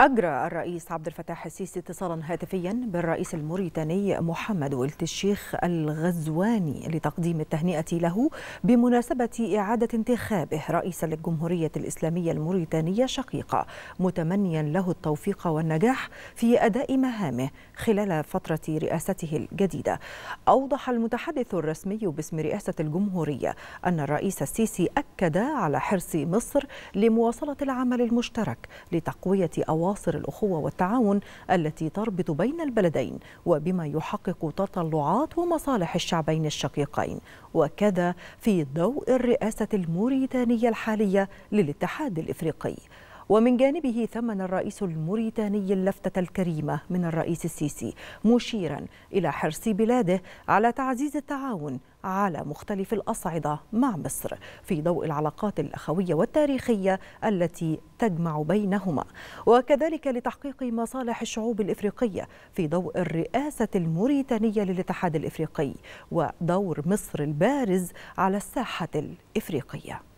أجرى الرئيس عبد الفتاح السيسي اتصالا هاتفيا بالرئيس الموريتاني محمد ولد الشيخ الغزواني لتقديم التهنئة له بمناسبة إعادة انتخابه رئيسا للجمهورية الإسلامية الموريتانية الشقيقة متمنيا له التوفيق والنجاح في أداء مهامه خلال فترة رئاسته الجديدة أوضح المتحدث الرسمي باسم رئاسة الجمهورية أن الرئيس السيسي أكد على حرص مصر لمواصلة العمل المشترك لتقوية أوامر أواصر الأخوة والتعاون التي تربط بين البلدين وبما يحقق تطلعات ومصالح الشعبين الشقيقين وكذا في ضوء الرئاسة الموريتانية الحالية للاتحاد الإفريقي ومن جانبه ثمن الرئيس الموريتاني اللفتة الكريمة من الرئيس السيسي مشيرا إلى حرص بلاده على تعزيز التعاون على مختلف الأصعدة مع مصر في ضوء العلاقات الأخوية والتاريخية التي تجمع بينهما وكذلك لتحقيق مصالح الشعوب الإفريقية في ضوء الرئاسة الموريتانية للاتحاد الإفريقي ودور مصر البارز على الساحة الإفريقية